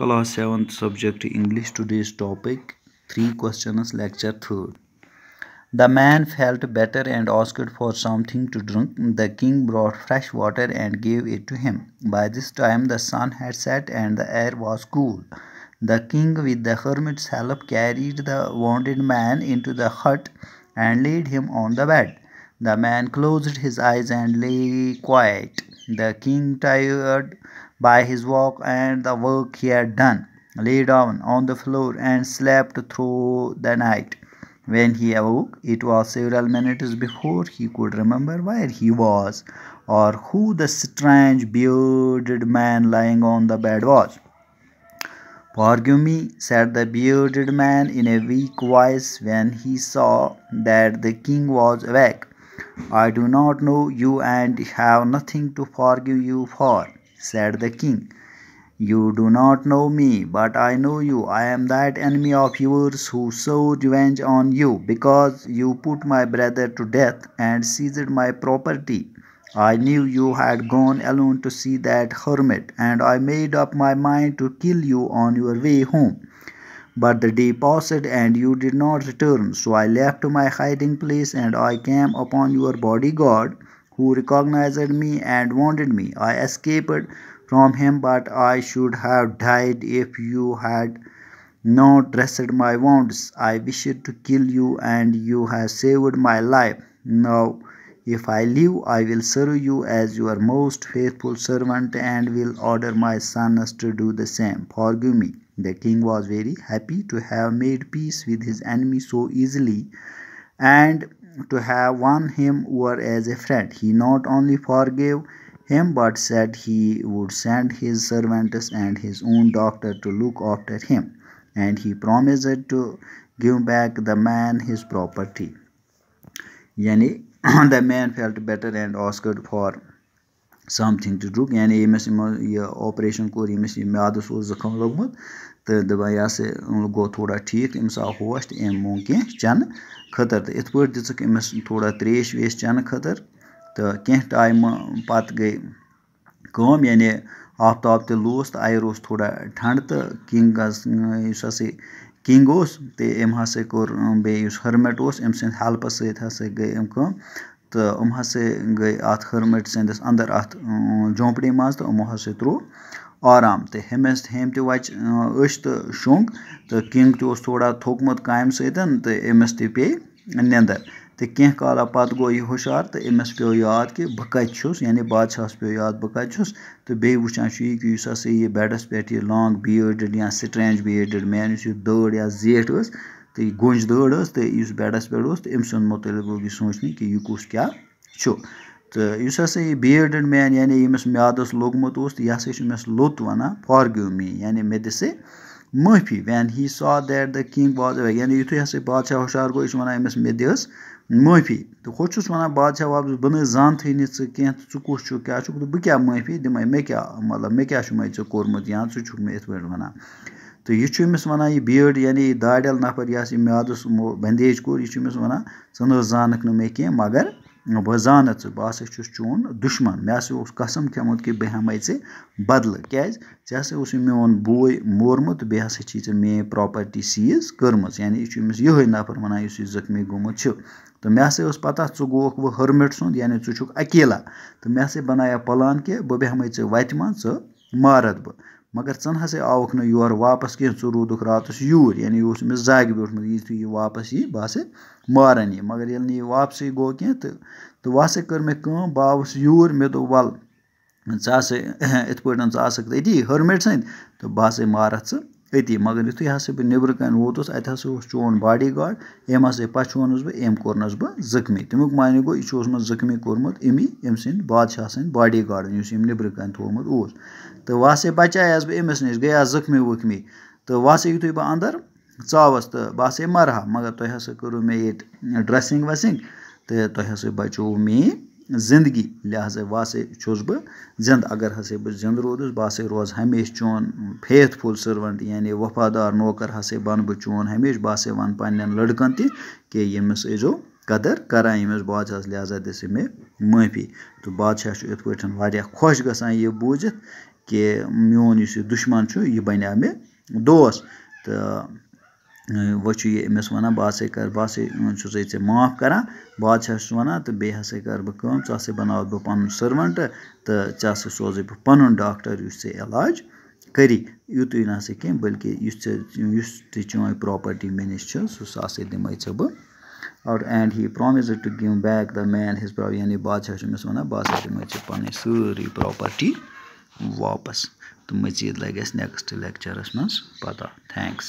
class 7th subject english today's topic three questions lecture third the man felt better and asked for something to drink the king brought fresh water and gave it to him by this time the sun had set and the air was cool the king with the hermit's help carried the wounded man into the hut and laid him on the bed the man closed his eyes and lay quiet the king tired by his walk and the work he had done, lay down on the floor and slept through the night. When he awoke, it was several minutes before he could remember where he was or who the strange bearded man lying on the bed was. Forgive me, said the bearded man in a weak voice when he saw that the king was awake. I do not know you and have nothing to forgive you for said the king. You do not know me, but I know you. I am that enemy of yours who sought revenge on you, because you put my brother to death and seized my property. I knew you had gone alone to see that hermit, and I made up my mind to kill you on your way home. But the day passed and you did not return, so I left my hiding place and I came upon your bodyguard who recognized me and wanted me. I escaped from him, but I should have died if you had not dressed my wounds. I wished to kill you, and you have saved my life. Now, if I live, I will serve you as your most faithful servant and will order my sons to do the same. Forgive me. The king was very happy to have made peace with his enemy so easily and to have won him over as a friend. He not only forgave him but said he would send his servants and his own doctor to look after him, and he promised to give back the man his property. Yani the man felt better and asked for something the drug یعنی ییٚمِس یِمو یہِ operation کوٚر ییٚمِس یہِ میٛادَس اوس زُکام لوٚگمُت تہٕ دَپان یہِ ہَسا گوٚو تھوڑا ٹھیٖک أمِس آو ہوش تہٕ أمۍ مونٛگ کینٛہہ چٮ۪نہٕ خٲطرٕ تہٕ یِتھ پٲٹھۍ دِژٕکھ أمِس تھوڑا ترٛیش ویش چٮ۪نہٕ خٲطرٕ تہٕ کینٛہہ ٹایمہٕ پَتہٕ گٔے کٲم یعنی آفتاب تہِ لوٗس تہٕ اَیَر اوس تھوڑا ٹھَنٛڈٕ تہٕ کِنٛگَس یُس ہَسا کِنٛگ اوس تہٕ أمۍ ہَسا کوٚر بیٚیہِ یُس ہرمٮ۪ٹ اوس أمۍ سٕنٛدِ ہٮ۪لپہٕ سۭتۍ ہَسا گٔے أمۍ کٲم تہٕ یِم ہسا گٔے اَتھ ہرمِٹ سٕنٛدِس اَنٛدر اَتھ جھونٛپڑی منٛز تہٕ یِمو ہسا ترٛوو آرام تہٕ ہیٚمِس ہیٚمۍ تہِ وَچہِ أچھ تہٕ شۄنٛگ تہٕ کِنٛگ تہِ اوس تھوڑا تھوٚکمُت کامہِ سۭتۍ تہٕ أمِس تہِ پیٚیہِ نیٚنٛدٕر تہٕ کینٛہہ کالا پَتہٕ گوٚو یہِ ہُشار تہٕ أمِس پیوٚو یاد کہِ بہٕ کَتہِ چھُس یعنی بادشاہَس پیوٚو یاد بہٕ کَتہِ چھُس تہٕ بیٚیہِ وٕچھان چھُ یہِ کہِ یُس ہَسا یہِ بٮ۪ڈَس پٮ۪ٹھ یہِ لانٛگ بیٖڈٕڈ یا سٕٹرٛینٛج بیٖڈٕڈ مین یُس یہِ دٲڑ یا زیٹھ ٲس तो यह गोंज दड़ तो इस बेडस पे अम सद मुतल लग यह सोचने कि यह कुछ क्या तो इस हसा यह बियर्डड मैन यानी यमस मादस लोगमुत यह हसा अमस लोत वन फॉरगिव मी यानी मे दिसे माफी when he saw that the king was यानी युथ हसा बादशाह होशार गो यह वन अमस मे दिस माफी तो हो चुस वन बादशाह वापस बन जान थे नी ऐ कह कुछ क्या बह क्या माफी दिमे मे क्या मतलब मे क्या मे ऐ कोर्मुत या ऐ मे इत पे वन تہٕ یہِ چھُ أمِس وَنان یہِ بیٲڈ یعنی یہِ داڑٮ۪ل نفر یَس یہِ میٛادَس بٮ۪نٛڈیج کوٚر یہِ چھُ أمِس وَنان ژٕ نہٕ حظ زانَکھ نہٕ مےٚ کینٛہہ مگر بہٕ زانَتھ ژٕ بہٕ ہَسا چھُس چون دُشمَن مےٚ ہَسا اوس قسم کھیوٚمُت کہِ بہٕ ہٮ۪مَے ژےٚ بدلہٕ کیٛازِ ژےٚ ہَسا اوسُے میون بوے مورمُت تہٕ بیٚیہِ ہَسا چھِ ژےٚ میٛٲنۍ پرٛاپَرٹی سیٖز کٔرمٕژ یعنی یہِ چھُ أمِس یِہوٚے نفر وَنان یُس یہِ زخمی گوٚمُت چھُ تہٕ مےٚ ہَسا ٲس پَتہ ژٕ گوٚوُکھ وٕ ۂرمِٹ سُنٛد یعنی ژٕ چھُکھ اکیلا تہٕ مےٚ ہَسا بَنایا پٕلان کہِ بہٕ بیٚہمَے ژٕ وَتہِ منٛز ژٕ مارَتھ بہٕ مگر ژٕ نہ سا آوُکھ نہٕ یورٕ واپَس کینٛہہ ژٕ روٗدُکھ راتَس یوٗرۍ یعنی یہِ اوس أمِس زاگہِ بیوٗٹھمُت یُتھُے یہِ واپَس یی بہٕ ہَسا مارَن یہِ مگر ییٚلہِ نہٕ یہِ واپسٕے گوٚو کینٛہہ تہٕ تہٕ وۄنۍ ہَسا کٔر مےٚ کٲم بہٕ آوُس یوٗرۍ مےٚ دوٚپ وَلہٕ ژٕ ہَسا یِتھ پٲٹھۍ ژٕ آسَکھ تٔتی ہیٚرمِٹ سٕنٛدۍ تہٕ بہٕ ہَسا مارَتھ ژٕ أتی مگر یُتھُے ہسا بہٕ نیٚبرٕ کَنہِ ووتُس اَتہِ ہسا اوس چون باڈی گاڈ أمۍ ہسا پَژھیونَس بہٕ أمۍ کوٚرنَس بہٕ زخمی تَمیُک معنی گوٚو یہِ چھُ اوسمُت زخمی کوٚرمُت أمی أمۍ سٕنٛدۍ بادشاہ سٕنٛدۍ باڈی گاڈَن یُس أمۍ نیٚبرٕ کَنہِ تھوٚومُت اوس تہٕ وۄنۍ ہسا بَچییَس بہٕ أمِس نِش گٔیَس زخمی وخمی تہٕ وۄنۍ ہسا یُتھُے بہٕ اَنٛدَر ژاوَس تہٕ بہٕ ہسا مَرٕ ہا مگر تۄہہِ ہسا کٔروٕ مےٚ ییٚتہِ ڈرٛٮ۪سِنٛگ وٮ۪سِنٛگ تہٕ تۄہہِ ہسا بَچووُ میٛٲنۍ زِندگی لہٰذا واسے چھُس بہٕ زِندٕ اگر ہسا بہٕ زِندٕ روٗدُس بہٕ ہسا روزٕ ہمیشہِ چون فیتھ فُل سٔروَنٛٹ یعنی وفادار نوکر ہسا بَنہٕ بہٕ چون ہمیشہِ بہٕ ہسا وَنہٕ پنٛنٮ۪ن لٔڑکَن تہِ کہِ ییٚمِس ٲسۍزیو قدٕر کران ییٚمِس بادشاہَس لہٰذا دِژٕے مےٚ معٲفی تہٕ بادشاہ چھُ یِتھ پٲٹھۍ واریاہ خۄش گژھان یہِ بوٗزِتھ کہِ میون یُس یہِ دُشمَن چھُ یہِ بَنیٛو مےٚ دوس تہٕ وۄنۍ چھُ یہِ أمِس وَنان بہٕ ہَسا کَرٕ بہٕ ہَسا چھُسَے ژےٚ معاف کَران بہٕ حظ چھَس وَنان تہٕ بیٚیہِ ہَسا کَرٕ بہٕ کٲم ژٕ ہَسا بَناوَتھ بہٕ پَنُن سٔروَنٛٹ تہٕ ژےٚ ہَسا سوزَے بہٕ پَنُن ڈاکٹر یُس ژےٚ علاج کٔری یُتُے نہ سا کینٛہہ بٔلکہِ یُس ژےٚ یُس تہِ چٲنۍ پرٛاپَرٹی مےٚ نِش چھِ سُہ ہَسا دِمَے ژےٚ بہٕ اور and he promised to give back the man his پرٛا یعنی بادشاہ چھُ أمِس وَنان بہٕ ہَسا دِمَے ژےٚ پَنٕنۍ سٲرٕے پرٛاپَرٹی واپَس تہٕ مٔزیٖد لَگہِ اَسہِ نٮ۪کٕسٹ لٮ۪کچَرَس منٛز پَتہ تھینکٕس